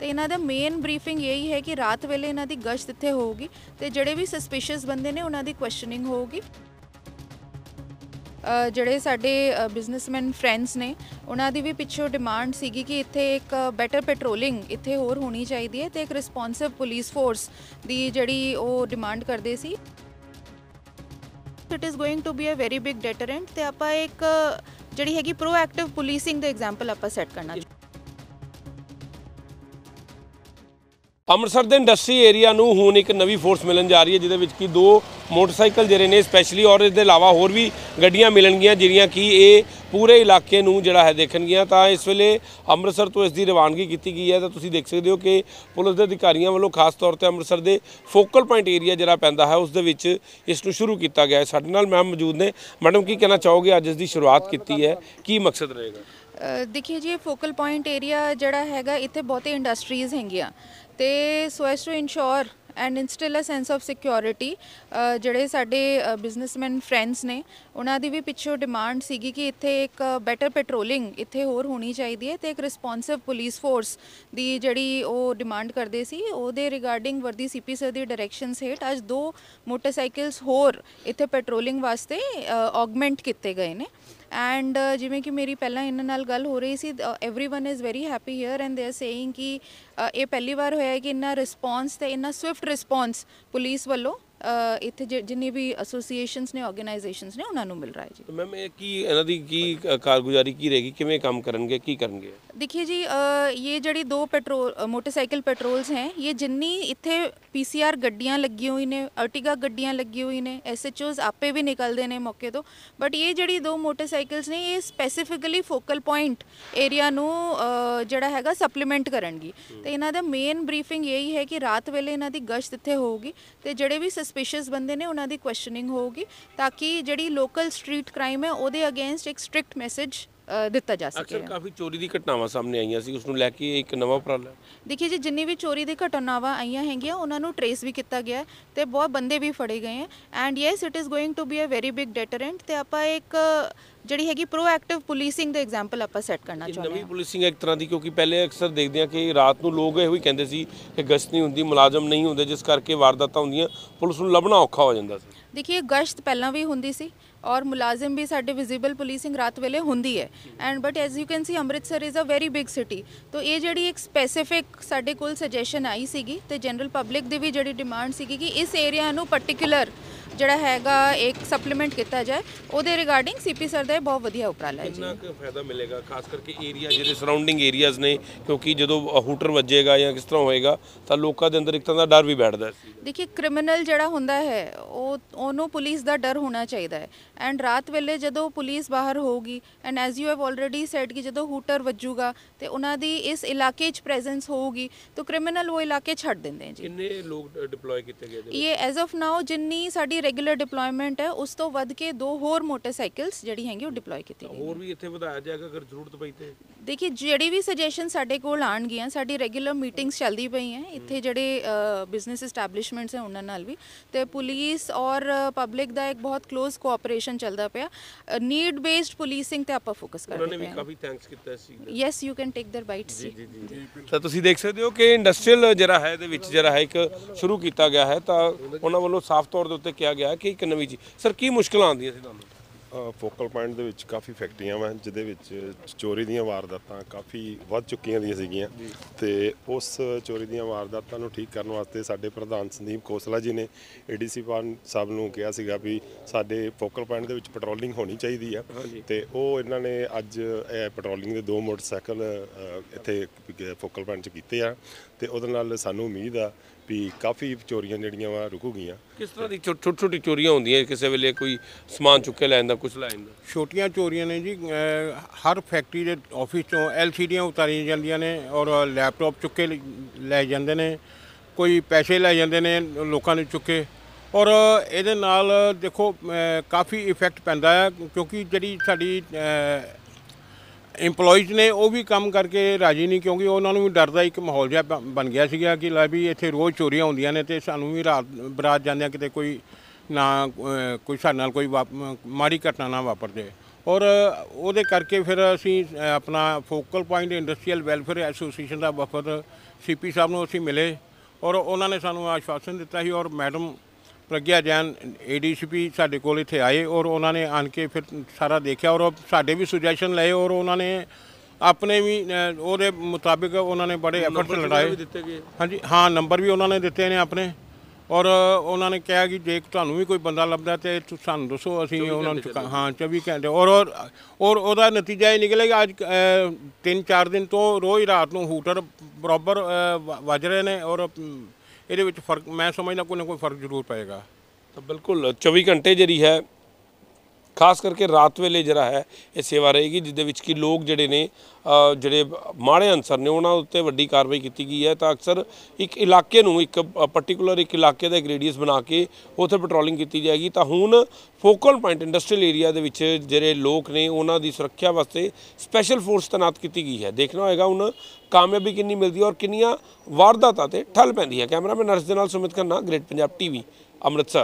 ਤੇ ਇਹਨਾਂ ਦਾ main briefing ਇਹੀ ਹੈ ਕਿ ਰਾਤ ਵੇਲੇ ਇਹਨਾਂ ਦੀ ਗਸ਼ਤ ਇੱਥੇ ਹੋਊਗੀ ਤੇ ਜਿਹੜੇ ਵੀ ਸਸਪੀਸ਼ੀਅਸ ਬੰਦੇ ਨੇ ਉਹਨਾਂ ਦੀ ਕੁਐਸਚਨਿੰਗ ਹੋਊਗੀ ਜਿਹੜੇ ਸਾਡੇ ਬਿਜ਼ਨਸਮੈਨ ਫਰੈਂਡਸ ਨੇ ਉਹਨਾਂ ਦੀ ਵੀ ਪਿੱਛੋਂ ਡਿਮਾਂਡ ਸੀਗੀ ਕਿ ਇੱਥੇ ਇੱਕ ਬੈਟਰ ਪੈਟਰੋਲਿੰਗ ਇੱਥੇ ਹੋਰ ਹੋਣੀ ਚਾਹੀਦੀ ਹੈ ਤੇ ਇੱਕ ਰਿਸਪੌਂਸਿਵ ਪੁਲਿਸ ਫੋਰਸ ਦੀ ਜਿਹੜੀ ਉਹ ਡਿਮਾਂਡ ਕਰਦੇ ਸੀ it is going to be a very big deterrent ਤੇ ਆਪਾਂ ਇੱਕ ਜਿਹੜੀ ਹੈਗੀ ਪ੍ਰੋਐਕਟਿਵ ਪੁਲਿਸਿੰਗ ਦਾ ਐਗਜ਼ਾਮਪਲ ਆਪਾਂ ਸੈੱਟ ਕਰਨਾ ਅੰਮ੍ਰਿਤਸਰ ਦੇ ਇੰਡਸਟਰੀ ਏਰੀਆ ਨੂੰ ਹੁਣ ਇੱਕ ਨਵੀਂ ਫੋਰਸ ਮਿਲਣ ਜਾ ਰਹੀ ਹੈ ਜਿਹਦੇ ਵਿੱਚ ਕਿ ਦੋ ਮੋਟਰਸਾਈਕਲ ਜਿਹੜੇ ਨੇ ਸਪੈਸ਼ਲੀ ਔਰ ਇਸ ਦੇ ਇਲਾਵਾ ਹੋਰ ਵੀ ਗੱਡੀਆਂ ਮਿਲਣਗੀਆਂ ਜਿਹੜੀਆਂ ਕਿ ਇਹ ਪੂਰੇ ਇਲਾਕੇ ਨੂੰ ਜਿਹੜਾ ਹੈ ਦੇਖਣਗੀਆਂ ਤਾਂ ਇਸ ਵੇਲੇ ਅੰਮ੍ਰਿਤਸਰ ਤੋਂ ਇਸ ਦੀ ਰਵਾਨਗੀ ਕੀਤੀ ਗਈ ਹੈ ਤਾਂ ਤੁਸੀਂ ਦੇਖ ਸਕਦੇ ਹੋ ਕਿ ਪੁਲਿਸ ਦੇ ਅਧਿਕਾਰੀਆਂ ਵੱਲੋਂ ਖਾਸ ਤੌਰ ਤੇ ਅੰਮ੍ਰਿਤਸਰ ਦੇ ਫੋਕਲ ਪੁਆਇੰਟ ਏਰੀਆ ਜਿਹੜਾ ਪੈਂਦਾ ਹੈ ਉਸ ਦੇ ਵਿੱਚ ਇਸ ਨੂੰ ਸ਼ੁਰੂ ਕੀਤਾ ਗਿਆ ਹੈ ਸਾਡੇ ਨਾਲ ਮੈਮ ਮੌਜੂਦ ਨੇ ਮੈਡਮ ਕੀ ਕਹਿਣਾ ਚਾਹੋਗੇ ਅੱਜ ਇਸ ਦੀ ਸ਼ੁਰੂਆਤ ਕੀਤੀ ਹੈ ਕੀ ਮਕਸਦ ਰਹੇਗਾ ਦੇਖਿਏ ਜੀ ਫੋਕਲ ਪੁਆਇੰਟ ਏਰੀਆ ਜਿਹੜਾ ਹੈਗਾ ਇੱਥੇ ਬਹੁਤੇ ਇੰਡਸਟਰੀਜ਼ ਹੈਗੀਆਂ ਤੇ so as to insure and instil a sense of security ਜਿਹੜੇ ਸਾਡੇ ਬਿਜ਼ਨਸਮੈਨ ਫਰੈਂਡਸ ਨੇ ਉਹਨਾਂ ਦੀ ਵੀ ਪਿੱਛੋਂ ਡਿਮਾਂਡ ਸੀਗੀ ਕਿ ਇੱਥੇ ਇੱਕ ਬੈਟਰ ਪੈਟਰੋਲਿੰਗ ਇੱਥੇ ਹੋਰ ਹੋਣੀ ਚਾਹੀਦੀ ਹੈ ਤੇ ਇੱਕ ਰਿਸਪੌਂਸਿਵ ਪੁਲਿਸ ਫੋਰਸ ਦੀ ਜਿਹੜੀ ਉਹ ਡਿਮਾਂਡ ਕਰਦੇ ਸੀ ਉਹਦੇ ਰਿਗਾਰਡਿੰਗ ਵਰਦੀ ਸੀਪੀ ਸਰ ਦੀ ਡਾਇਰੈਕਸ਼ਨਸ ਹੇਠ ਅੱਜ ਦੋ ਮੋਟਰਸਾਈਕਲਸ ਹੋਰ ਇੱਥੇ ਪੈਟਰੋਲਿੰਗ ਵਾਸਤੇ ਆਗਮੈਂਟ ਕੀਤੇ ਗਏ ਨੇ ਐਂਡ uh, ਜਿਵੇਂ ਕਿ ਮੇਰੀ ਪਹਿਲਾਂ ਇਹਨਾਂ ਨਾਲ ਗੱਲ ਹੋ ਰਹੀ ਸੀ everyone is very happy here and they are saying ਕਿ ਇਹ ਪਹਿਲੀ ਵਾਰ ਹੋਇਆ ਹੈ ਕਿ ਇੰਨਾ ਰਿਸਪੌਂਸ ਤੇ ਇੰਨਾ ਸਵਿਫਟ ਰਿਸਪੌਂਸ ਪੁਲਿਸ ਵੱਲੋਂ ਇੱਥੇ ਜਿੰਨੇ ਵੀ ਐਸੋਸੀਏਸ਼ਨਸ ਨੇ ਆਰਗੇਨਾਈਜੇਸ਼ਨਸ ਨੇ ਉਹਨਾਂ ਨੂੰ ਮਿਲ ਰਹਾ ਹੈ ਜੀ ਮੈਮ ਇਹ ਕੀ ਇਹਨਾਂ ਦੀ ਕੀ ਕਾਰਗੁਜ਼ਾਰੀ ਕੀ ਰਹੇਗੀ ਕਿਵੇਂ ਕੰਮ ਕਰਨਗੇ ਕੀ ਕਰਨਗੇ ਦੇਖਿਏ ਜੀ ਇਹ ਜਿਹੜੀ ਦੋ ਪੈਟਰੋਲ ਮੋਟਰਸਾਈਕਲ ਪੈਟਰੋਲਸ ਹੈ ਇਹ ਜਿੰਨੀ ਇੱਥੇ ਪੀਸੀਆਰ ਗੱਡੀਆਂ ਲੱਗੀ ਹੋਈ ਨੇ ਅਰਟਿਗਾ ਗੱਡੀਆਂ ਲੱਗੀ ਹੋਈ ਨੇ ਐਸਐਚਓਸ ਆਪੇ ਵੀ ਨਿਕਲਦੇ ਨੇ ਮੌਕੇ ਤੋਂ ਬਟ ਇਹ ਜਿਹੜੀ ਦੋ ਮੋਟਰਸਾਈਕਲਸ ਨੇ ਇਹ ਸਪੈਸੀਫਿਕਲੀ ਫੋਕਲ ਪੁਆਇੰਟ ਏਰੀਆ ਨੂੰ ਜਿਹੜਾ ਹੈਗਾ ਸਪਲੀਮੈਂਟ ਕਰਨਗੀ ਤੇ ਇਹਨਾਂ ਦਾ ਮੇਨ ਬਰੀਫਿੰਗ ਇਹੀ ਹੈ ਕਿ ਰਾਤ ਵੇਲੇ ਇਹਨਾਂ ਦੀ ਗਸ਼ਤ ਇੱਥੇ ਹੋਊਗੀ ਤੇ ਜਿਹੜੇ ਵੀ ਸਸਪੀਸ਼ੀਅਸ ਬੰਦੇ ਨੇ ਉਹਨਾਂ ਦੀ ਕੁਐਸਚਨਿੰਗ ਹੋਊਗੀ ਤਾਂ ਕਿ ਜਿਹੜੀ ਲੋਕਲ ਸਟਰੀਟ ਕ੍ਰਾਈਮ ਹੈ ਉਹਦੇ ਅਗੇਂਸਟ ਇੱਕ ਸਟ੍ਰਿਕਟ ਮੈਸੇਜ ਦਿੱਤਾ ਜਾ ਸਕੇ ਅਕਸਰ ਕਾਫੀ ਚੋਰੀ ਦੀ ਘਟਨਾਵਾਂ ਸਾਹਮਣੇ ਆਈਆਂ ਸੀ ਉਸ ਨੂੰ ਲੈ ਕੇ ਇੱਕ ਨਵਾਂ ਉਪਰਾਲਾ ਦੇਖਿਏ ਜੀ ਜਿੰਨੀ ਵੀ ਚੋਰੀ ਦੀ ਘਟਨਾਵਾਂ ਆਈਆਂ ਹੈਗੀਆਂ ਉਹਨਾਂ ਨੂੰ ਟ੍ਰੇਸ ਵੀ ਕੀਤਾ ਗਿਆ ਤੇ ਬਹੁਤ ਬੰਦੇ ਵੀ ਫੜੇ ਗਏ ਹੈ and yes it is going to be a very big deterrent ਤੇ ਆਪਾਂ ਇੱਕ ਜਿਹੜੀ ਹੈਗੀ ਪ੍ਰੋਐਕਟਿਵ ਪੁਲਿਸਿੰਗ ਦਾ ਐਗਜ਼ਾਮਪਲ ਆਪਾਂ ਸੈੱਟ ਕਰਨਾ ਚਾਹੁੰਦੇ ਹਾਂ ਨਵੀਂ ਪੁਲਿਸਿੰਗ ਇੱਕ ਤਰ੍ਹਾਂ ਦੀ ਕਿਉਂਕਿ ਪਹਿਲੇ ਅਕਸਰ ਦੇਖਦੇ ਆ ਕਿ ਰਾਤ ਨੂੰ ਲੋਕ ਇਹੋ ਹੀ ਕਹਿੰਦੇ ਸੀ ਕਿ ਗਸ਼ਤ ਨਹੀਂ ਹੁੰਦੀ ਮੁਲਾਜ਼ਮ ਨਹੀਂ ਹੁੰਦੇ ਜਿਸ ਕਰਕੇ ਵਾਰਦਾਤਾਂ ਹੁੰਦੀਆਂ ਪੁਲਿਸ ਨੂੰ ਲੱਭਣਾ ਔਖਾ ਹੋ ਜਾਂਦਾ ਸੀ ਦੇਖਿਏ ਗਸ਼ਤ ਪਹਿਲਾਂ ਵੀ ਹੁੰਦੀ ਸੀ ਔਰ ਮੁਲਾਜ਼ਮ ਵੀ ਸਾਡੇ ਵਿਜ਼ੀਬਲ ਪੁਲਿਸਿੰਗ ਰਾਤ ਵੇਲੇ ਹੁੰਦੀ ਹੈ and but as you can see Amritsar is a very big city ਤੋਂ ਇਹ ਜਿਹੜੀ ਇੱਕ ਸਪੈਸੀਫਿਕ ਸਾਡੇ ਕੋਲ ਸਜੈਸ਼ਨ ਆਈ ਸੀਗੀ ਤੇ ਜਨਰਲ ਪਬਲਿਕ ਦੀ ਵੀ ਜਿਹੜੀ ਡਿਮਾਂਡ ਸੀਗੀ ਕਿ ਇਸ ਏਰੀਆ ਨੂੰ ਪਾਰਟਿਕੂਲਰ ਜਿਹੜਾ ਹੈਗਾ ਇੱਕ ਸਪਲੀਮੈਂਟ ਕੀਤਾ ਜਾਏ ਉਹਦੇ ਰਿਗਾਰਡਿੰਗ ਸੀਪੀ ਸਰ ਦਾ ਬਹੁਤ ਵਧੀਆ ਉਪਰਾਲਾ ਹੈ ਜੀ ਕਿੰਨਾ ਕੁ ਫਾਇਦਾ ਮਿਲੇਗਾ ਖਾਸ ਕਰਕੇ ਏਰੀਆ ਜਿਹੜੇ ਸਰਾਊਂਡਿੰਗ ਏਰੀਆਜ਼ ਨੇ ਕਿਉਂਕਿ ਜਦੋਂ ਹੂਟਰ ਵੱਜੇਗਾ ਜਾਂ ਕਿਸ ਤਰ੍ਹਾਂ ਹੋਏਗਾ ਤਾਂ ਲੋਕਾਂ ਦੇ ਅੰਦਰ ਇੱਕ ਤਰ੍ਹਾਂ ਦਾ ਡਰ ਵੀ ਬੈਠਦਾ ਹੈ ਦੇਖਿਏ ਕ੍ਰਿਮੀਨਲ ਜਿਹੜਾ ਹੁੰਦਾ ਹੈ ਉਹ ਉਹਨੂੰ ਪੁਲਿਸ ਦਾ ਡਰ ਹੋਣਾ ਚਾਹੀਦਾ ਹੈ ਐਂਡ ਰਾਤ ਵੇਲੇ ਜਦੋਂ ਪੁਲਿਸ ਬਾਹਰ ਹੋਊਗੀ and as you have already said ਕਿ ਜਦੋਂ ਹੂਟਰ ਵੱਜੂਗਾ ਤੇ ਉਹਨਾਂ ਦੀ ਇਸ ਇਲਾਕੇ 'ਚ ਪ੍ਰੈਜ਼ੈਂਸ ਹੋਊਗੀ ਤਾਂ ਕ੍ਰਿਮੀਨਲ ਉਹ ਇਲਾਕੇ ਛੱਡ ਦਿੰਦੇ ਜੀ ਕਿੰਨੇ ਲੋਕ ਡਿਪਲੋਏ ਕੀਤੇ ਗਏ ਇਹ ਐਸ ਆਫ ਨਾਓ ਜਿੰਨੀ ਸਾਡੀ ਜਿਹੜੀ ਰੈਗੂਲਰ ਡਿਪਲੋਇਮੈਂਟ ਹੈ ਉਸ ਤੋਂ ਵੱਧ ਕੇ ਦੋ ਹੋਰ ਮੋਟਰਸਾਈਕਲਸ ਜਿਹੜੀ ਹੈਗੀ ਉਹ ਡਿਪਲੋਏ ਕੀਤੀ ਗਈ ਹੋਰ ਵੀ ਇੱਥੇ ਵਧਾਇਆ ਜਾਏਗਾ ਅਗਰ ਜ਼ਰੂਰਤ ਪਈ ਤੇ ਦੇਖੀ ਜਿਹੜੀ ਵੀ ਸੁਜੈਸ਼ਨ ਸਾਡੇ ਕੋਲ ਆਣਗੀਆਂ ਸਾਡੀ ਰੈਗੂਲਰ ਮੀਟਿੰਗਸ ਚੱਲਦੀ ਪਈਆਂ ਇੱਥੇ ਜਿਹੜੇ ਬਿਜ਼ਨਸ ਐਸਟੈਬਲਿਸ਼ਮੈਂਟਸ ਹੈ ਉਹਨਾਂ ਨਾਲ ਵੀ ਤੇ ਪੁਲਿਸ ਔਰ ਪਬਲਿਕ ਦਾ ਇੱਕ ਬਹੁਤ ক্লোਜ਼ ਕੋਆਪਰੇਸ਼ਨ ਚੱਲਦਾ ਪਿਆ ਨੀਡ ਬੇਸਡ ਪੁਲਿਸਿੰਗ ਤੇ ਆਪਾਂ ਫੋਕਸ ਕਰ ਰਹੇ ਹਾਂ ਉਹਨਾਂ ਨੇ ਵੀ ਕਾਫੀ ਥੈਂਕਸ ਕੀਤਾ ਸੀ yes you can take their bytes ਜੀ ਜੀ ਜੀ ਤਾਂ ਤੁਸੀਂ ਦੇਖ ਸਕਦੇ ਹੋ ਕਿ ਇੰਡਸਟਰੀਅਲ ਜਿਹੜਾ ਹੈ ਇਹਦੇ ਵਿੱਚ ਜਿਹੜਾ ਹੈ ਇੱਕ ਸ਼ੁਰੂ ਕੀਤਾ ਗਿਆ ਹੈ ਤਾਂ ਉਹਨਾਂ ਵੱਲੋਂ ਸਾਫ਼ ਤੌਰ ਦੇ ਉੱਤੇ ਕਿਹਾ ਗਿਆ ਕਿ ਇੱਕ ਨਵੀਂ ਜੀ ਸਰ ਕੀ ਮੁਸ਼ਕਲਾਂ ਆਉਂਦੀਆਂ ਸੀ ਤੁਹਾਨੂੰ ਫੋਕਲ ਪੁਆਇੰਟ ਦੇ ਵਿੱਚ ਕਾਫੀ ਫੈਕਟਰੀਆਂ ਵਾਂ ਜਿਹਦੇ ਵਿੱਚ ਚੋਰੀ ਦੀਆਂ ਵਾਰਦਾਤਾਂ ਕਾਫੀ ਵੱਧ ਚੁੱਕੀਆਂ ਦੀਆਂ ਸੀਗੀਆਂ ਤੇ ਉਸ ਚੋਰੀ ਦੀਆਂ ਵਾਰਦਾਤਾਂ ਨੂੰ ਠੀਕ ਕਰਨ ਵਾਸਤੇ ਸਾਡੇ ਪ੍ਰਧਾਨ ਸੰਦੀਪ ਕੋਸਲਾ ਜੀ ਨੇ ਏਡੀਸੀ ਪਾਨ ਸਾਹਿਬ ਨੂੰ ਕਿਹਾ ਸੀਗਾ ਵੀ ਸਾਡੇ ਫੋਕਲ ਪੁਆਇੰਟ ਦੇ ਵਿੱਚ ਪੈਟਰੋਲਿੰਗ ਹੋਣੀ ਚਾਹੀਦੀ ਆ ਤੇ ਉਹ ਇਹਨਾਂ ਨੇ ਅੱਜ ਪੈਟਰੋਲਿੰਗ ਦੇ ਦੋ ਮੋਟਰਸਾਈਕਲ ਇੱਥੇ ਫੋਕਲ ਪੁਆਇੰਟ 'ਚ ਕੀਤੇ ਆ ਤੇ ਉਹਦੇ ਨਾਲ ਸਾਨੂੰ ਉਮੀਦ ਆ ਵੀ ਕਾਫੀ ਚੋਰੀਆਂ ਜਿਹੜੀਆਂ ਵਾ ਰੁਕੂਗੀਆਂ ਕਿਸ ਤਰ੍ਹਾਂ ਦੀ ਛੋਟੀ ਛੋਟੀ ਚੋਰੀਆਂ ਹੁੰਦੀਆਂ ਕਿਸੇ ਵੇਲੇ ਕੋਈ ਸਮਾਨ ਚੁੱਕ ਕੇ ਲੈ ਜਾਂਦਾ ਕੁਝ ਲੈ ਜਾਂਦਾ ਛੋਟੀਆਂ ਚੋਰੀਆਂ ਨੇ ਜੀ ਹਰ ਫੈਕਟਰੀ ਦੇ ਆਫਿਸ ਤੋਂ ਐਲਸੀਡੀਆਂ ਉਤਾਰੀਆਂ ਜਾਂਦੀਆਂ ਨੇ ਔਰ ਲੈਪਟਾਪ ਚੁੱਕ ਕੇ ਲੈ ਜਾਂਦੇ ਨੇ ਕੋਈ ਪੈਸੇ ਲੈ ਜਾਂਦੇ ਨੇ ਲੋਕਾਂ ਨੇ ਚੁੱਕੇ ਔਰ ਇਹਦੇ ਨਾਲ ਦੇਖੋ ਕਾਫੀ ਇਫੈਕਟ ਪੈਂਦਾ ਹੈ ਕਿਉਂਕਿ ਜਿਹੜੀ ਸਾਡੀ EMPLOYEES ਨੇ ਉਹ ਵੀ ਕੰਮ ਕਰਕੇ ਰਾਜੀ ਨਹੀਂ ਕਿਉਂਕਿ ਉਹਨਾਂ ਨੂੰ ਵੀ ਡਰ ਦਾ ਇੱਕ ਮਾਹੌਲ ਜਿਹਾ ਬਣ ਗਿਆ ਸੀਗਾ ਕਿ ਲੈ ਵੀ ਇੱਥੇ ਰੋਜ਼ ਚੋਰੀਆਂ ਹੁੰਦੀਆਂ ਨੇ ਤੇ ਸਾਨੂੰ ਵੀ ਰਾਤ ਬਰਾਤ ਜਾਂਦਿਆਂ ਕਿਤੇ ਕੋਈ ਨਾ ਕੋਈ ਸਾਡੇ ਨਾਲ ਕੋਈ ਮਾਰੀ ਮਾੜੀ ਘਟਨਾ ਨਾ ਵਾਪਰ ਜਾਏ ਔਰ ਉਹਦੇ ਕਰਕੇ ਫਿਰ ਅਸੀਂ ਆਪਣਾ focal point industrial welfare association ਦਾ ਵਫਦ ਸੀਪੀ ਸਾਹਿਬ ਨੂੰ ਅਸੀਂ ਮਿਲੇ ਔਰ ਉਹਨਾਂ ਨੇ ਸਾਨੂੰ ਆਸ਼ਵਾਸਨ ਦਿੱਤਾ ਸੀ ਔਰ ਮੈਡਮ ਪ੍ਰਗਿਆ ਜੈਨ ਏਡੀਸੀਪੀ ਸਾਡੇ ਕੋਲ ਇੱਥੇ ਆਏ ਔਰ ਉਹਨਾਂ ਨੇ ਆਣ ਕੇ ਫਿਰ ਸਾਰਾ ਦੇਖਿਆ ਔਰ ਸਾਡੇ ਵੀ ਸੁਜੈਸ਼ਨ ਲਏ ਔਰ ਉਹਨਾਂ ਨੇ ਆਪਣੇ ਵੀ ਉਹਦੇ ਮੁਤਾਬਿਕ ਉਹਨਾਂ ਨੇ ਬੜੇ ਐਫਰਟਸ ਲੜਾਏ ਹਾਂਜੀ ਹਾਂ ਨੰਬਰ ਵੀ ਉਹਨਾਂ ਨੇ ਦਿੱਤੇ ਨੇ ਆਪਣੇ ਔਰ ਉਹਨਾਂ ਨੇ ਕਿਹਾ ਕਿ ਜੇ ਤੁਹਾਨੂੰ ਵੀ ਕੋਈ ਬੰਦਾ ਲੱਭਦਾ ਤੇ ਤੁਸੀਂ ਸਾਨੂੰ ਦੱਸੋ ਅਸੀਂ ਉਹਨਾਂ ਨੂੰ ਹਾਂ 24 ਘੰਟੇ ਔਰ ਔਰ ਉਹਦਾ ਨਤੀਜਾ ਇਹ ਨਿਕਲੇਗਾ ਅੱਜ 3-4 ਦਿਨ ਤੋਂ ਰੋਜ਼ ਰਾਤ ਨੂੰ ਹੂਟਰ ਬਰਾਬਰ ਵੱਜ ਰਹੇ ਨੇ ਔਰ ਇਹਦੇ ਵਿੱਚ ਫਰਕ ਮੈਂ ਸਮਝਦਾ ਕੋਈ ਨਾ ਕੋਈ ਫਰਕ ਜ਼ਰੂਰ ਪਏਗਾ ਤਾਂ ਬਿਲਕੁਲ 24 ਘੰਟੇ ਜਿਹੜੀ ਹੈ ਖਾਸ ਕਰਕੇ ਰਾਤ ਵੇਲੇ ਜਿਹੜਾ ਹੈ ਇਹ ਸੇਵਾ ਰਹੇਗੀ ਜਿਸ ਵਿੱਚ ਕਿ ਲੋਕ ਜਿਹੜੇ ਨੇ ਜਿਹੜੇ ਮਾੜੇ ਅਨਸਰ ਨੇ ਉਹਨਾਂ ਉੱਤੇ ਵੱਡੀ ਕਾਰਵਾਈ ਕੀਤੀ ਗਈ ਹੈ ਤਾਂ ਅਕਸਰ ਇੱਕ ਇਲਾਕੇ ਨੂੰ ਇੱਕ ਪਾਰਟਿਕੂਲਰ ਇੱਕ ਇਲਾਕੇ ਦਾ ਗ੍ਰੇਡੀਅਸ ਬਣਾ ਕੇ ਉੱਥੇ ਪੈਟਰੋਲਿੰਗ ਕੀਤੀ ਜਾਏਗੀ ਤਾਂ ਹੁਣ ਫੋਕਲ ਪੁਆਇੰਟ ਇੰਡਸਟਰੀਅਲ ਏਰੀਆ ਦੇ ਵਿੱਚ ਜਿਹੜੇ ਲੋਕ ਨੇ ਉਹਨਾਂ ਦੀ ਸੁਰੱਖਿਆ ਵਾਸਤੇ ਸਪੈਸ਼ਲ ਫੋਰਸ ਤਾਇਨਾਤ ਕੀਤੀ ਗਈ ਹੈ ਦੇਖਣਾ ਹੋਏਗਾ ਹੁਣ ਕਾਮਯਾਬੀ ਕਿੰਨੀ ਮਿਲਦੀ ਹੈ ਔਰ ਕਿੰਨੀਆਂ ਵਾਰਦਾਤਾਂ ਤੇ ਠੱਲ ਪੈਂਦੀ ਹੈ ਕੈਮਰਾਮੈਨ ਨਰਸ ਦੇ ਨਾਲ ਸੁਮਿਤ ਕਰਨਾ ਗ੍ਰੇਟ ਪੰਜਾਬ ਟੀਵੀ ਅੰਮ੍ਰਿਤਸਰ